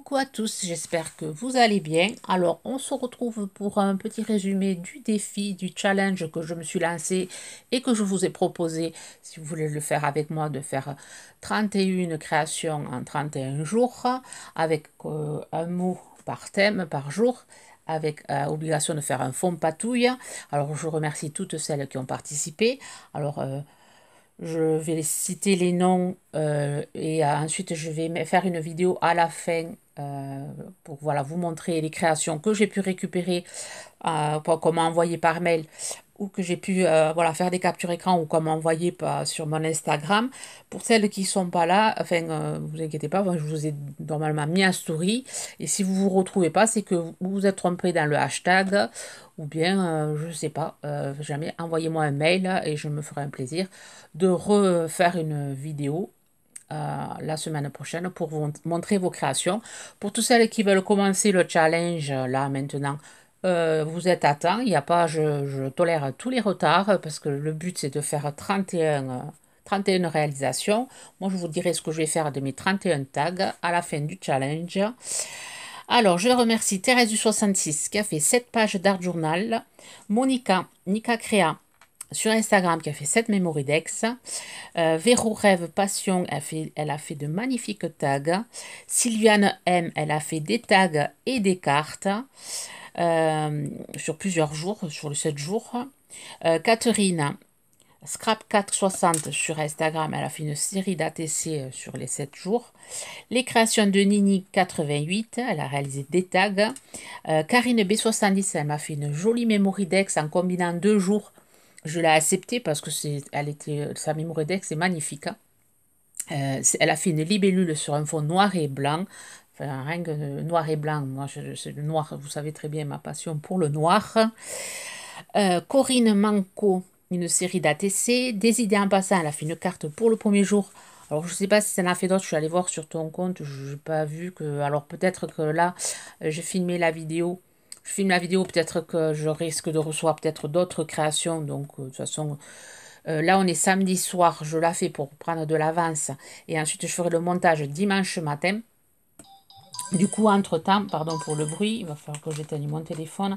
coucou à tous, j'espère que vous allez bien. Alors, on se retrouve pour un petit résumé du défi, du challenge que je me suis lancé et que je vous ai proposé, si vous voulez le faire avec moi, de faire 31 créations en 31 jours, avec euh, un mot par thème, par jour avec euh, obligation de faire un fond patouille. Alors je remercie toutes celles qui ont participé. Alors euh, je vais citer les noms euh, et euh, ensuite je vais faire une vidéo à la fin euh, pour voilà, vous montrer les créations que j'ai pu récupérer, comment envoyer par mail ou que j'ai pu euh, voilà, faire des captures écran ou comme envoyer pas sur mon Instagram. Pour celles qui ne sont pas là, enfin, euh, vous inquiétez pas, je vous ai normalement mis un story. Et si vous ne vous retrouvez pas, c'est que vous vous êtes trompé dans le hashtag ou bien, euh, je ne sais pas, jamais, envoyez-moi un mail et je me ferai un plaisir de refaire une vidéo la semaine prochaine pour vous montrer vos créations. Pour toutes celles qui veulent commencer le challenge là maintenant euh, vous êtes à temps, il n'y a pas, je, tolère tous les retards euh, parce que le but c'est de faire 31, 31 euh, réalisations. Moi je vous dirai ce que je vais faire de mes 31 tags à la fin du challenge. Alors je remercie Thérèse du 66 qui a fait 7 pages d'art journal, Monica, Nika Créa sur Instagram qui a fait 7 memory d'ex. Véro Rêve Passion, elle, fait, elle, a fait de magnifiques tags. Sylviane M, elle a fait des tags et des cartes. Euh, sur plusieurs jours, sur les 7 jours. Euh, Catherine, Scrap460 sur Instagram, elle a fait une série d'ATC euh, sur les 7 jours. Les créations de Nini88, elle a réalisé des tags. Karine B70, elle m'a fait une jolie memory dex en combinant deux jours. Je l'ai acceptée parce que elle était, sa memory dex est magnifique. Hein. elle a fait une libellule sur un fond noir et blanc, euh, rien que euh, noir et blanc. Moi, c'est le noir. Vous savez très bien ma passion pour le noir. Euh, Corinne Manco, une série d'ATC. Des idées en passant, elle a fait une carte pour le premier jour. Alors, je ne sais pas si ça en a fait d'autres. Je suis allée voir sur ton compte. Je n'ai pas vu que. Alors, peut-être que là, j'ai filmé la vidéo. Je filme la vidéo. Peut-être que je risque de recevoir peut-être d'autres créations. Donc, de toute façon. là, on est samedi soir, je la fais pour prendre de l'avance. Et ensuite, je ferai le montage dimanche matin. Du coup, entre-temps, pardon pour le bruit, il va falloir que j'éteigne mon téléphone.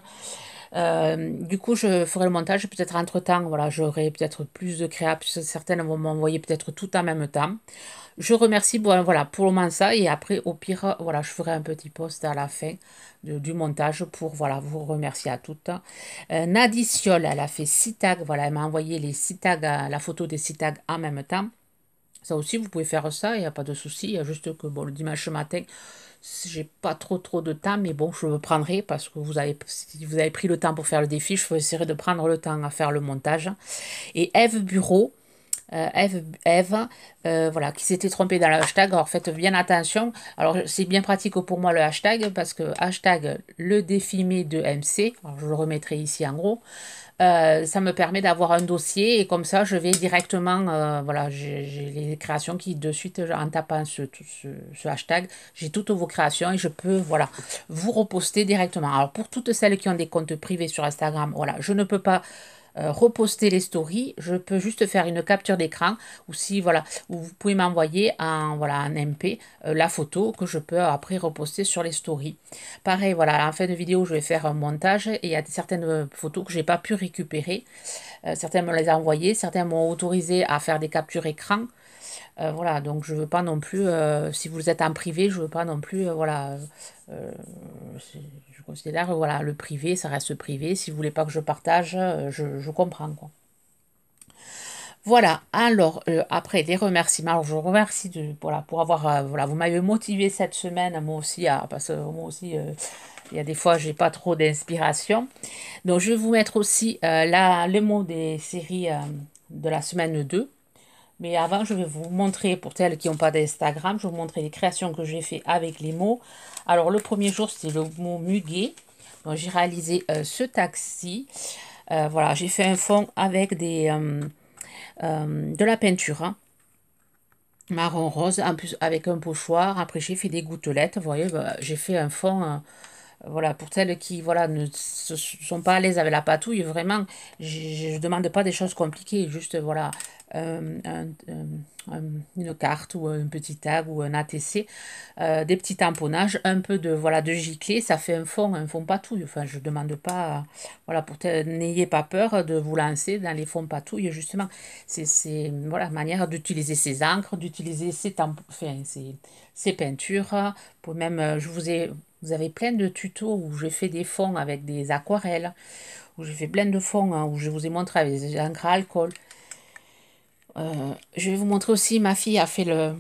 Euh, du coup, je ferai le montage. Peut-être entre-temps, voilà, j'aurai peut-être plus de créa, puisque certaines vont m'envoyer peut-être tout en même temps. Je remercie voilà, pour le moment ça. Et après, au pire, voilà, je ferai un petit post à la fin du montage pour voilà, vous remercier à toutes. Euh, elle a fait six tags. Voilà, elle m'a envoyé les six euh, la photo des six tags en même temps. Ça aussi, vous pouvez faire ça, il n'y a pas de souci. Il y a juste que bon, le dimanche matin, j'ai pas trop trop de temps, mais bon, je me prendrai parce que vous avez, si vous avez pris le temps pour faire le défi, je essayer de prendre le temps à faire le montage. Et Eve Bureau, euh, Eve, euh, voilà, qui s'était trompée dans le hashtag. Alors faites bien attention. Alors c'est bien pratique pour moi le hashtag parce que hashtag le défi mai de MC, je le remettrai ici en gros. Euh, ça me permet d'avoir un dossier et comme ça, je vais directement, euh, voilà, j'ai les créations qui, de suite, en tapant ce, ce hashtag, j'ai toutes vos créations et je peux, voilà, vous reposter directement. Alors, pour toutes celles qui ont des comptes privés sur Instagram, voilà, je ne peux pas euh, reposter les stories, je peux juste faire une capture d'écran ou si voilà, vous pouvez m'envoyer en voilà MP euh, la photo que je peux après reposter sur les stories. Pareil, voilà, en fin de vidéo, je vais faire un montage et il y a certaines photos que j'ai pas pu récupérer. Certaines euh, certains me les ont envoyées, certains m'ont autorisé à faire des captures écran. Euh, voilà, donc je veux pas non plus, euh, si vous êtes en privé, je veux pas non plus, euh, voilà, je considère, voilà, le privé, ça reste privé. Si vous voulez pas que je partage, je, comprends, quoi. Voilà, alors après des remerciements, je vous remercie de, pour avoir, voilà, vous m'avez motivé cette semaine, moi aussi, à, parce que moi aussi, il y a des fois, j'ai pas trop d'inspiration. Donc je vais vous mettre aussi là, le mot des séries de la semaine 2. Mais avant, je vais vous montrer, pour celles qui n'ont pas d'Instagram, je vais vous montrer les créations que j'ai fait avec les mots. Alors, le premier jour, c'était le mot muguet. Donc, j'ai réalisé euh, ce taxi. Euh, voilà, j'ai fait un fond avec des, euh, de la peinture. Hein. marron rose, en plus avec un pochoir. Après, j'ai fait des gouttelettes. Vous voyez, bah, j'ai fait un fond hein. voilà, pour celles qui voilà, ne sont pas à l'aise avec la patouille, vraiment, je ne demande pas des choses compliquées, juste voilà, euh, euh, un, une carte ou un petit tag ou un ATC, euh, des petits tamponnages, un peu de voilà de giclée, ça fait un fond, un fond patouille. Enfin, je demande pas, voilà, pour n'ayez pas peur de vous lancer dans les fonds patouille justement. C'est la manière d'utiliser ces encres, d'utiliser ces, enfin, peintures. Pour même, je vous ai, vous avez plein de tutos où j'ai fait des fonds avec des aquarelles où j'ai fait plein de fonds, hein, où je vous ai montré avec des encres à alcool. Euh, je vais vous montrer aussi, ma fille a fait le,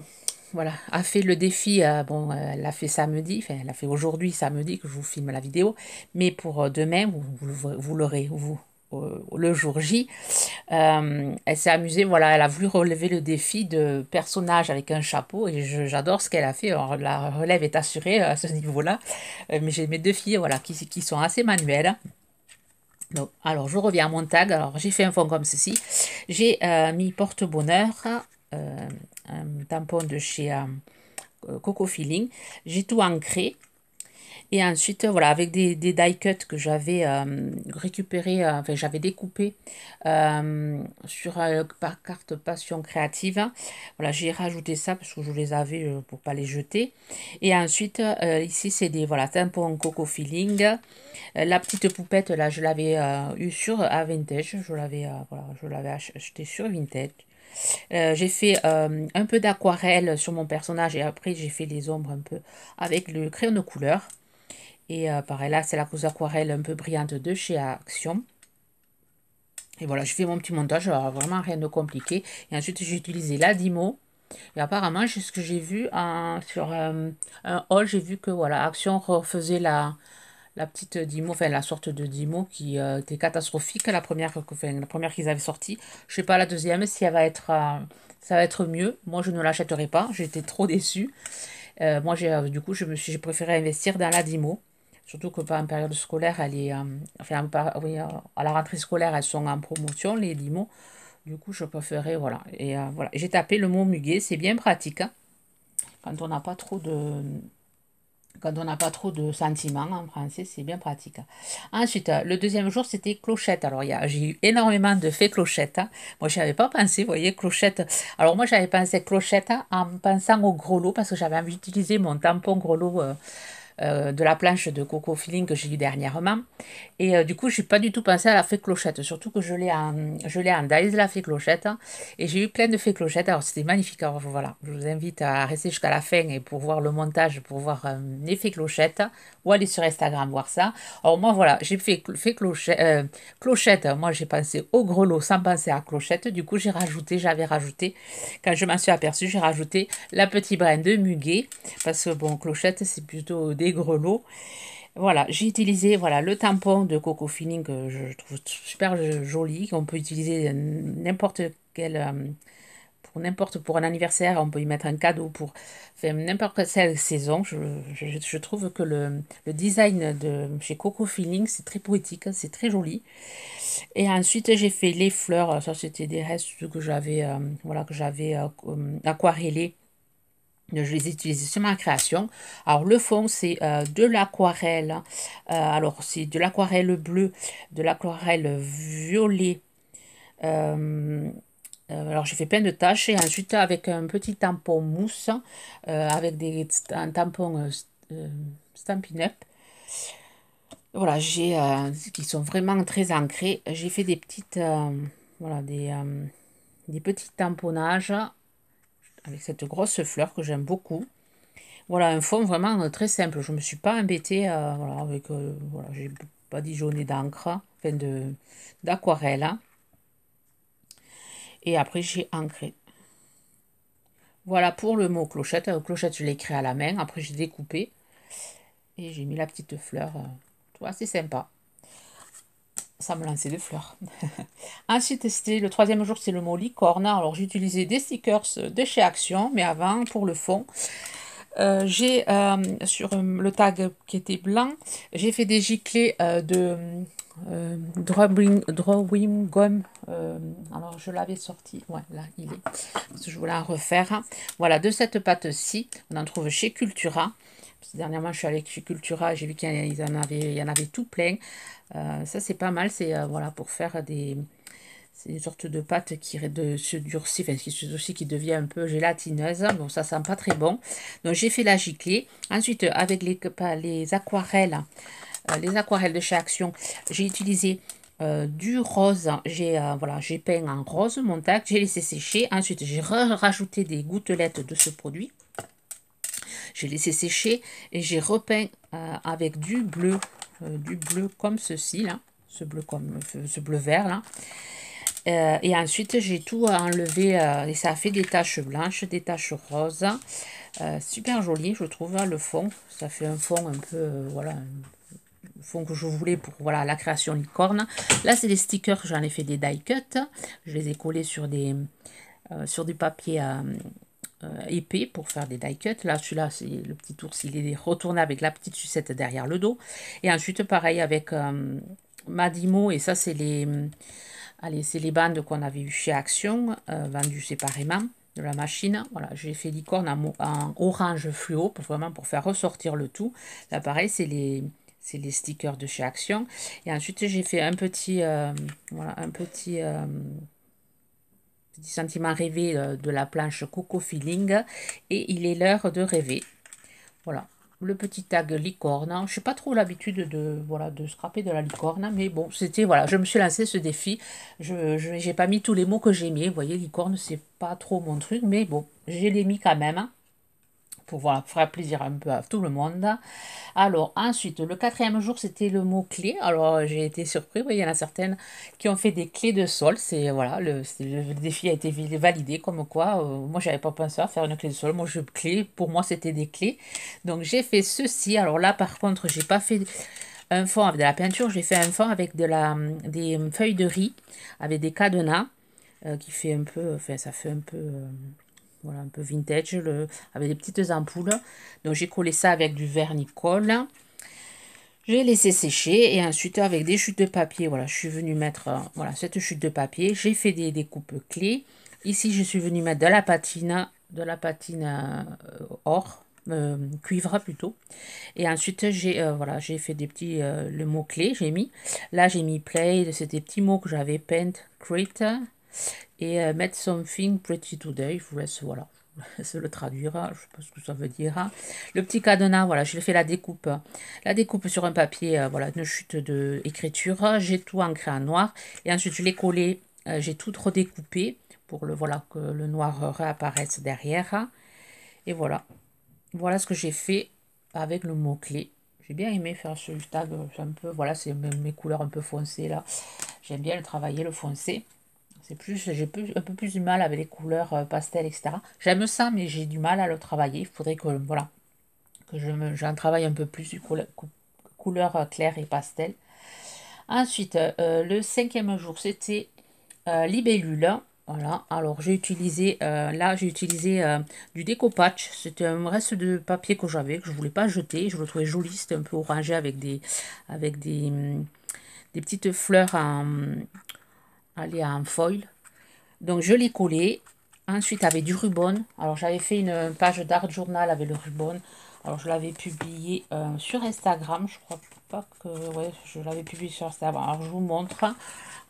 voilà, a fait le défi. Euh, bon, euh, elle l'a fait samedi, elle l'a fait aujourd'hui, samedi, que je vous filme la vidéo. Mais pour demain, vous, l'aurez, vous, le jour J. elle s'est amusée, voilà, elle a voulu relever le défi de personnage avec un chapeau et j'adore ce qu'elle a fait. la relève est assurée à ce niveau-là. mais j'ai mes deux filles, voilà, qui sont assez manuelles alors, je reviens à mon tag. Alors, j'ai fait un fond comme ceci. J'ai euh, mis porte-bonheur, euh, un tampon de chez euh, Coco Feeling. J'ai tout ancré. Et ensuite, euh, voilà, avec des, die cuts que j'avais euh, récupérés, récupéré, euh, enfin, j'avais découpé sur par carte passion créative. Voilà, j'ai rajouté ça parce que je les avais pour pas les jeter. Et ensuite, ici, c'est des, voilà, tampons coco feeling. la petite poupette, là, je l'avais eu sur à Vintage. Je l'avais, voilà, je l'avais acheté sur Vintage. j'ai fait un peu d'aquarelle sur mon personnage et après j'ai fait les ombres un peu avec le crayon de couleur. Et euh, pareil, là, c'est la cause aquarelle un peu brillante de chez Action. Et voilà, je fais mon petit montage, vraiment rien de compliqué. Et ensuite, j'ai utilisé la Dimo. Et apparemment, ce que j'ai vu sur euh, un haul, j'ai vu que voilà, Action refaisait la, la petite Dimo, enfin la sorte de Dimo qui euh, était catastrophique, la première, première qu'ils avaient sortie. Je sais pas la deuxième si elle va être, ça va être mieux. Moi, je ne l'achèterai pas. J'étais trop déçue. moi, j'ai du coup, j'ai préféré investir dans la Dimo. Surtout que pendant la période scolaire, elle est, euh, enfin, oui, euh, à la rentrée scolaire, elles sont en promotion, les limons. Du coup, je préférais, voilà. Et euh, voilà, j'ai tapé le mot muguet, c'est bien pratique. Hein. quand on n'a pas trop de... Quand on n'a pas trop de sentiments en français, c'est bien pratique. Hein. Ensuite, le deuxième jour, c'était clochette. Alors, j'ai eu énormément de faits clochette. Hein. Moi, je n'avais pas pensé, vous voyez, clochette. Alors, moi, j'avais pensé clochette en pensant au grelot parce que j'avais envie d'utiliser mon tampon grelot. Euh, de la planche de Coco Feeling que j'ai eu dernièrement. Et euh, du coup, je n'ai pas du tout pensé à la fée clochette, surtout que je l'ai en, je l'ai en dice, la fée clochette. et j'ai eu plein de fées clochette Alors, c'était magnifique. Alors, voilà, je vous invite à rester jusqu'à la fin et pour voir le montage, pour voir euh, les fées ou aller sur Instagram voir ça. Alors, moi, voilà, j'ai fait, clochette, euh, clochette. Moi, j'ai pensé au grelot sans penser à clochette. Du coup, j'ai rajouté, j'avais rajouté, quand je m'en suis aperçue, j'ai rajouté la petite brin de muguet, parce que bon, clochette, c'est plutôt grelots. Voilà, j'ai utilisé voilà, le tampon de Coco Feeling que je trouve super joli, qu'on peut utiliser n'importe quel euh, pour n'importe pour un anniversaire, on peut y mettre un cadeau pour n'importe quelle saison. Je, trouve que le, design de chez Coco Feeling, c'est très poétique, c'est très joli. Et ensuite, j'ai fait les fleurs, ça c'était des restes que j'avais euh, voilà, que j'avais aquarellé. Euh, aquarellés je les utilise sur ma création. Alors le fond, c'est euh, de l'aquarelle. Hein. Euh, alors c'est de l'aquarelle bleue, de l'aquarelle violet. Euh, alors j'ai fait plein de tâches et ensuite avec un petit tampon mousse, hein, avec des, un tampon Stampin' Up. Voilà, j'ai qui sont vraiment très ancrés. J'ai fait des petites, voilà, des, des petits tamponnages avec cette grosse fleur que j'aime beaucoup. Voilà, un fond vraiment euh, très simple. Je ne me suis pas embêtée euh, voilà, avec... Euh, voilà, j'ai pas dijonné d'encre, enfin d'aquarelle. Et après, j'ai ancré. Voilà pour le mot clochette. clochette, je l'ai créé à la main. Après, j'ai découpé. Et j'ai mis la petite fleur. Tu c'est sympa ça me lançait des fleurs. Ensuite, c'était le troisième jour, c'est le mot licorne. Alors, j'utilisais des stickers de chez Action, mais avant, pour le fond, euh, j'ai euh, sur euh, le tag qui était blanc, j'ai fait des giclées de drawing, drawing gum. alors, je l'avais sorti. Ouais, là, il est. je voulais en refaire. Voilà, de cette pâte-ci, on en trouve chez Cultura. Dernièrement, je suis allée chez Cultura, j'ai vu qu'il y, en avait, il en avait tout plein. Euh, ça, c'est pas mal, c'est euh, voilà, pour faire des, une sorte de pâte qui de, se durcit, enfin, qui se aussi qui devient un peu gélatineuse. Bon, ça sent pas très bon. Donc, j'ai fait la giclée. Ensuite, avec les, aquarelles, euh, les aquarelles de chez Action, j'ai utilisé du rose. J'ai voilà, j'ai peint en rose mon tac, j'ai laissé sécher. Ensuite, j'ai rajouté des gouttelettes de ce produit. J'ai laissé sécher et j'ai repeint euh, avec du bleu, euh, du bleu comme ceci là, ce bleu comme ce bleu vert là. Euh, et ensuite, j'ai tout enlevé et ça a fait des taches blanches, des taches roses. super joli, je trouve, le fond. Ça fait un fond un peu, voilà, le fond que je voulais pour voilà, la création licorne. Là, c'est des stickers, j'en ai fait des die cut Je les ai collés sur des... sur du papier euh, épais pour faire des die cuts. Là, celui-là, c'est le petit ours, il est retourné avec la petite sucette derrière le dos. Et ensuite, pareil avec euh, Madimo, et ça, c'est les, euh, allez, c'est les bandes qu'on avait eues chez Action, vendues séparément de la machine. Voilà, j'ai fait licorne en, orange fluo, pour, vraiment pour faire ressortir le tout. Là, pareil, c'est les, les stickers de chez Action. Et ensuite, j'ai fait un petit, voilà, un petit Petit sentiment rêvé euh, de la planche Coco Feeling. Et il est l'heure de rêver. Voilà. Le petit tag licorne. Je suis pas trop l'habitude de, voilà, de scraper de la licorne, mais bon, c'était, voilà, je me suis lancé ce défi. Je n'ai pas mis tous les mots que j'aimais. Vous voyez, licorne, c'est pas trop mon truc, mais bon, je l'ai mis quand même pour faire plaisir un peu à tout le monde. Alors ensuite, le quatrième jour, c'était le mot-clé. Alors j'ai été surpris, oui, il y en a certaines qui ont fait des clés de sol. C'est voilà, le, défi a été validé comme quoi. Euh, moi, moi, n'avais pas pensé à faire une clé de sol. Moi, je clé. Pour moi, c'était des clés. Donc j'ai fait ceci. Alors là, par contre, j'ai pas fait un fond avec de la peinture. J'ai fait un fond avec de la des feuilles de riz, avec des cadenas euh, qui fait un peu, enfin, ça fait un peu. Euh, voilà, un peu vintage, le, avec des petites ampoules. Donc j'ai collé ça avec du vernicole. J'ai laissé sécher et ensuite avec des chutes de papier, voilà, je suis venue mettre euh, voilà, cette chute de papier. J'ai fait des découpes clés. Ici, je suis venue mettre de la patine, de la patine euh, or, euh, cuivre plutôt. Et ensuite, j'ai voilà, j'ai fait des petits le mot clé, j'ai mis. Là, j'ai mis play, c'était des petits mots que j'avais paint, create, et euh, mettre something pretty today, je vous laisse, voilà, se le traduire, hein. je ne sais pas ce que ça veut dire. Hein. Le petit cadenas, voilà, l'ai fait la découpe. La découpe sur un papier, euh, voilà, une chute de écriture. J'ai tout ancré en noir. Et ensuite, je l'ai collé, euh, j'ai tout redécoupé pour le, voilà, que le noir réapparaisse derrière. Et voilà. Voilà ce que j'ai fait avec le mot-clé. J'ai bien aimé faire ce tag, un peu, voilà, c'est mes couleurs un peu foncées là. J'aime bien le travailler, le foncé. C'est plus, j'ai un peu plus du mal avec les couleurs euh, pastel, etc. J'aime ça, mais j'ai du mal à le travailler. Il faudrait que, voilà, que j'en travaille un peu plus du couleur, euh, claire et pastel. Ensuite, euh, le cinquième jour, c'était libellule. Voilà, alors j'ai utilisé, là j'ai utilisé du déco patch, c'était un reste de papier que j'avais, que je ne voulais pas jeter, je le trouvais joli, c'était un peu orangé avec des, avec des, hum, des petites fleurs en, elle est en foil. Donc je l'ai collé Ensuite avec du ruban. Alors j'avais fait une page d'art journal avec le ruban. Alors je l'avais publié euh, sur Instagram. Je crois pas que... Ouais, je l'avais publié sur Instagram. Alors je vous montre. Hein.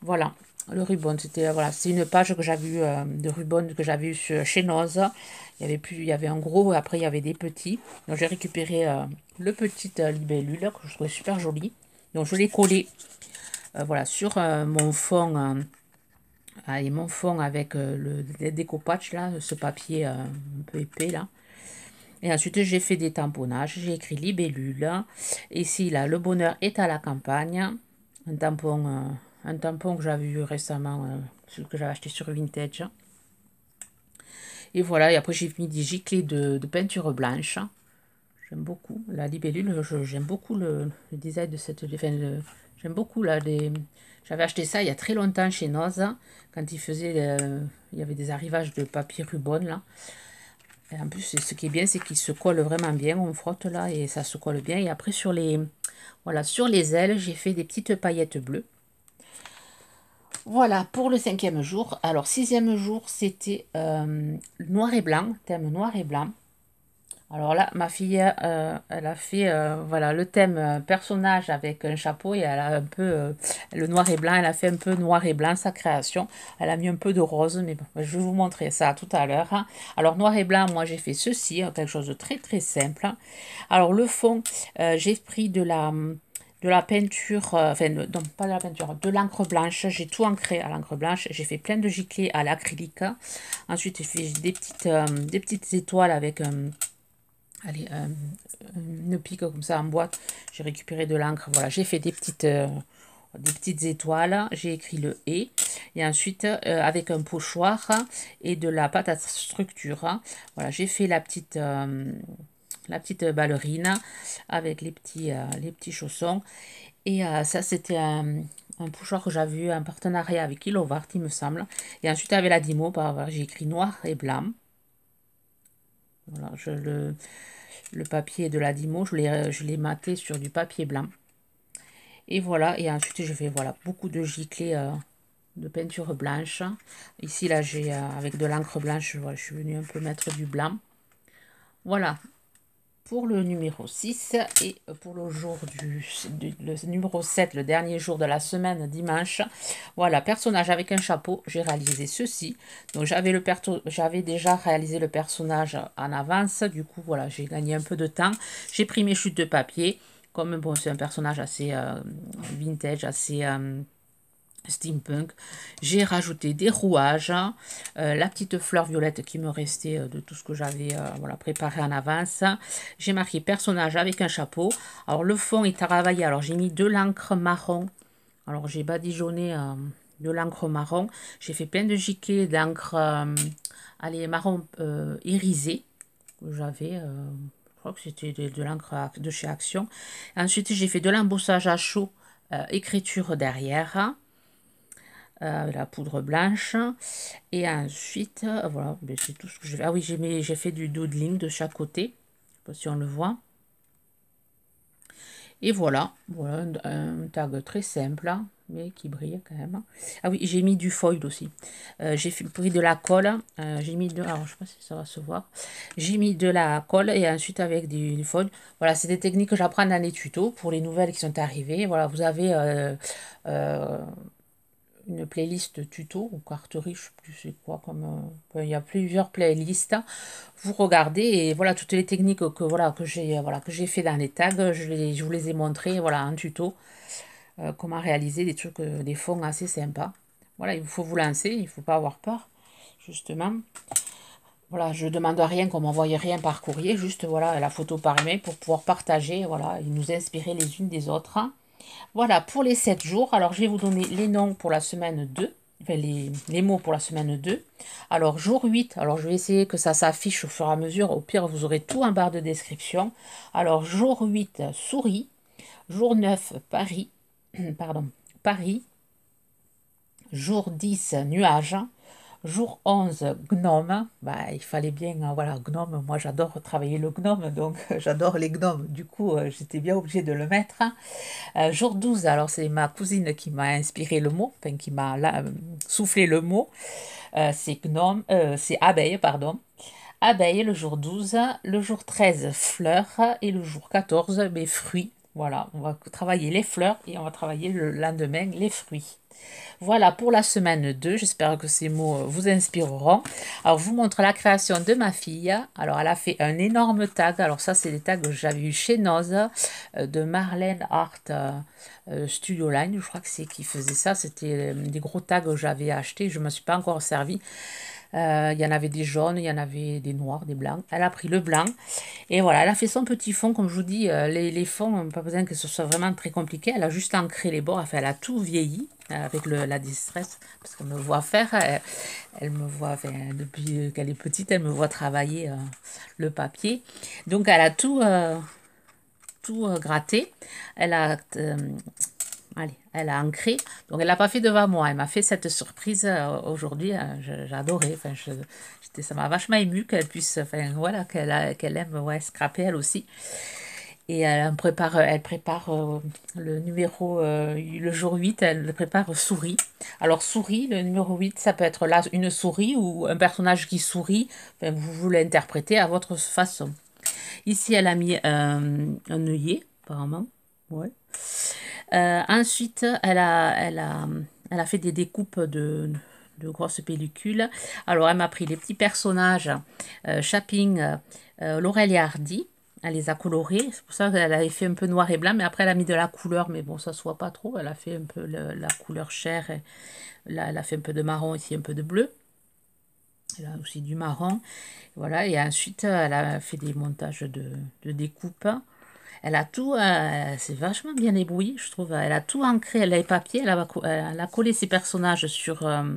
Voilà. Le ruban, c'était voilà, c'est une page que j'avais euh, de ruban que j'avais eu chez Noz. Il y avait plus, il y avait un gros, après il y avait des petits. Donc j'ai récupéré euh, le petit libellule que je trouvais super joli. Donc je l'ai collé euh, voilà, sur euh, mon fond. et euh, mon fond avec le décopage là, ce papier un peu épais là. Et ensuite, j'ai fait des tamponnages. J'ai écrit libellule. Ici, là, le bonheur est à la campagne. Un tampon, un tampon que j'avais vu récemment, celui que j'avais acheté sur Vintage. Et voilà, et après, j'ai mis des giclées de, peinture blanche. J'aime beaucoup la libellule. J'aime beaucoup le, design de cette, J'aime beaucoup là. Des... J'avais acheté ça il y a très longtemps chez Noz, quand il faisait, euh, il y avait des arrivages de papier ruban là. Et en plus, ce qui est bien, c'est qu'il se colle vraiment bien. On frotte là et ça se colle bien. Et après, sur les, voilà, sur les ailes, j'ai fait des petites paillettes bleues. Voilà pour le cinquième jour. Alors, sixième jour, c'était euh, noir et blanc, thème noir et blanc. Alors là, ma fille, euh, elle a fait euh, voilà, le thème euh, personnage avec un chapeau et elle a un peu le noir et blanc. Elle a fait un peu noir et blanc sa création. Elle a mis un peu de rose, mais bon, je vais vous montrer ça tout à l'heure. Hein. Alors noir et blanc, moi j'ai fait ceci, hein, quelque chose de très très simple. Hein. Alors le fond, j'ai pris de la de la peinture, enfin, non, pas de la peinture, de l'encre blanche. J'ai tout ancré à l'encre blanche. J'ai fait plein de giclées à l'acrylique. Ensuite, j'ai fait des petites, des petites étoiles avec un. Allez, une pique comme ça en boîte. J'ai récupéré de l'encre. Voilà, j'ai fait des petites, euh, des petites étoiles. J'ai écrit le « et ». Et ensuite, euh, avec un pochoir et de la pâte à structure. Voilà, j'ai fait la petite euh, la petite ballerine avec les petits, les petits chaussons. Et ça, c'était un, pochoir que j'avais eu en partenariat avec Ilovart, il me semble. Et ensuite, avec la Dimo, j'ai écrit noir et blanc. Voilà, le, le papier de la Dimo, je l'ai maté sur du papier blanc. Et voilà, et ensuite je fais voilà, beaucoup de giclées euh, de peinture blanche. Ici, là, j'ai euh, avec de l'encre blanche, voilà je suis venue un peu mettre du blanc. Voilà, pour le numéro 6 et pour le jour du, numéro 7, le dernier jour de la semaine, dimanche. Voilà, personnage avec un chapeau, j'ai réalisé ceci. Donc j'avais le j'avais déjà réalisé le personnage en avance, du coup voilà, j'ai gagné un peu de temps. J'ai pris mes chutes de papier, comme bon, c'est un personnage assez euh, vintage, assez... Euh, steampunk. J'ai rajouté des rouages, hein. euh, la petite fleur violette qui me restait euh, de tout ce que j'avais euh, voilà, préparé en avance. J'ai marqué personnage avec un chapeau. Alors le fond est à travaillé, alors j'ai mis de l'encre marron. Alors j'ai badigeonné de l'encre marron. J'ai fait plein de giquets d'encre allez, marron irisé que j'avais crois que c'était de, l'encre de chez Action. Ensuite, j'ai fait de l'embossage à chaud, écriture derrière. Euh, la poudre blanche. Et ensuite, euh, voilà, c'est tout ce que je fait. Ah oui, j'ai fait du doodling de chaque côté, si on le voit. Et voilà, voilà un tag très simple, hein, mais qui brille quand même. Ah oui, j'ai mis du foil aussi. Euh, j'ai pris de la colle, j'ai mis de... Alors, je sais pas si ça va se voir. J'ai mis de la colle et ensuite avec du, foil. Voilà, c'est des techniques que j'apprends dans les tutos pour les nouvelles qui sont arrivées. Voilà, vous avez une playlist tuto ou carte riche, je sais quoi, comme euh, ben, il y a plusieurs playlists. Hein. Vous regardez et voilà toutes les techniques que voilà que j'ai euh, voilà que j'ai fait dans les tags, je, les, je vous les ai montrées voilà en tuto euh, comment réaliser des trucs, des fonds assez sympas. Voilà, il faut vous lancer, il faut pas avoir peur justement. Voilà, je demande à rien qu'on m'envoie rien par courrier, juste voilà la photo par mail, pour pouvoir partager voilà et nous inspirer les unes des autres. Hein. Voilà pour les 7 jours. Alors, je vais vous donner les noms pour la semaine 2. les, les, mots pour la semaine 2. Alors, jour 8, alors je vais essayer que ça s'affiche au fur et à mesure. Au pire, vous aurez tout en barre de description. Alors, jour 8, souris. Jour 9, Paris. Pardon, Paris. Jour 10, nuages. Jour 11, Gnome. Bah, il fallait bien, hein, voilà, Gnome, moi j'adore travailler le Gnome, donc euh, j'adore les Gnomes. Du coup, euh, j'étais bien obligée de le mettre. Hein. Euh, jour 12, alors c'est ma cousine qui m'a inspiré le mot, enfin, qui m'a soufflé le mot. c'est Gnome, c'est Abeille, pardon. Abeille le jour 12, le jour 13, fleurs, et le jour 14, mes fruits. Voilà, on va travailler les fleurs et on va travailler le lendemain les fruits. Voilà pour la semaine 2. J'espère que ces mots euh, vous inspireront. Alors, je vous montre la création de ma fille. Alors, elle a fait un énorme tag. Alors, ça, c'est des tags que j'avais eu chez Noz euh, de Marlène Art euh, Studio Line. Je crois que c'est qui faisait ça. C'était des gros tags que j'avais achetés. Je ne me suis pas encore servi. Euh, il y en avait des jaunes, il y en avait des noirs, des blancs. Elle a pris le blanc. Et voilà, elle a fait son petit fond. Comme je vous dis, euh, les, les fonds, pas besoin que ce soit vraiment très compliqué. Elle a juste ancré les bords. Enfin, elle a tout vieilli euh, avec le, la distress, parce qu'elle me voit faire, elle, me voit, depuis qu'elle est petite, elle me voit travailler le papier. Donc elle a tout, tout gratté, elle a Allez, elle a ancré. Donc, elle l'a pas fait devant moi. Elle m'a fait cette surprise euh, aujourd'hui. Hein. J'adorais. Enfin, ça m'a vachement ému qu'elle puisse, enfin, voilà, qu'elle aime ouais, scraper elle aussi. Et elle prépare, elle prépare euh, le numéro, euh, le jour 8, elle prépare souris. Alors souris, le numéro 8, ça peut être là une souris ou un personnage qui sourit. vous, voulez l'interprétez à votre façon. Ici, elle a mis un œillet, apparemment. Ouais. Euh, ensuite, elle a, fait des découpes de, grosses pellicules. Alors, elle m'a pris les petits personnages euh, euh, Laurel et Hardy. Elle les a colorés. C'est pour ça qu'elle avait fait un peu noir et blanc, mais après, elle a mis de la couleur. Mais bon, ça ne se voit pas trop. Elle a fait un peu la couleur chair. elle a fait un peu de marron, ici un peu de bleu. Elle a aussi du marron. Voilà, et ensuite, elle a fait des montages de, de découpes elle a tout, euh, c'est vachement bien ébrouillé, je trouve. Elle a tout ancré, elle a les papiers, elle a, collé ses personnages sur, euh,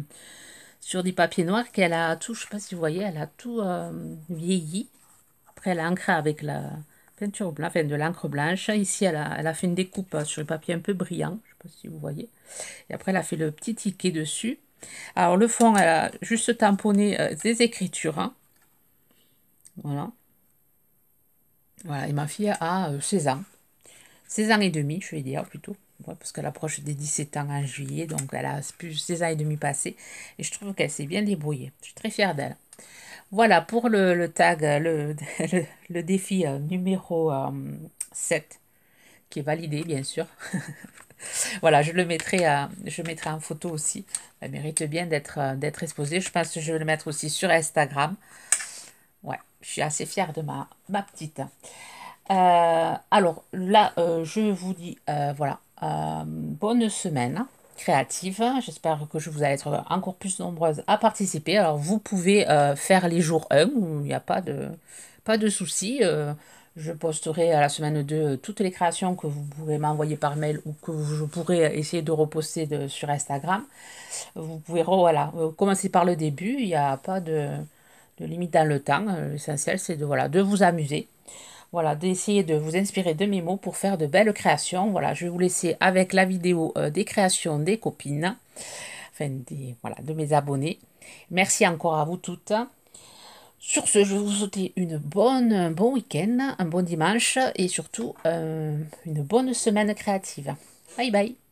sur des papiers noirs qu'elle a tout, je sais pas si vous voyez, elle a tout euh, vieilli. Après, elle a ancré avec la peinture blanche, enfin de l'encre blanche. Ici, elle a, fait une découpe sur le papier un peu brillant, je sais pas si vous voyez. Et après, elle a fait le petit ticket dessus. Alors, le fond, elle a juste tamponné des écritures. Hein. Voilà. Voilà, et ma fille a 16 euh, ans. 16 ans et demi, je vais dire plutôt. parce qu'elle approche des 17 ans en juillet, donc elle a plus 16 ans et demi passé. Et je trouve qu'elle s'est bien débrouillée. Je suis très fière d'elle. Voilà pour le, le tag, euh, le, le, défi euh, numéro 7, qui est validé, bien sûr. voilà, je le mettrai, je mettrai en photo aussi. Elle mérite bien d'être exposée. Je pense que je vais le mettre aussi sur Instagram je suis assez fière de ma, ma petite. Euh, alors là, euh, je vous dis, euh, voilà, bonne semaine créative. J'espère que je vous allez être encore plus nombreuses à participer. Alors vous pouvez faire les jours 1 où il n'y a pas de, pas de souci. je posterai à la semaine 2 toutes les créations que vous pourrez m'envoyer par mail ou que je pourrai essayer de reposter sur Instagram. Vous pouvez voilà, commencer par le début. Il n'y a pas de de limite dans le temps. Euh, l'essentiel, c'est de, voilà, de vous amuser. Voilà, d'essayer de vous inspirer de mes mots pour faire de belles créations. Voilà, je vais vous laisser avec la vidéo euh, des créations des copines, enfin des, voilà, de mes abonnés. Merci encore à vous toutes. Sur ce, je vous souhaite une bonne, un bon week-end, un bon dimanche et surtout euh, une bonne semaine créative. Bye bye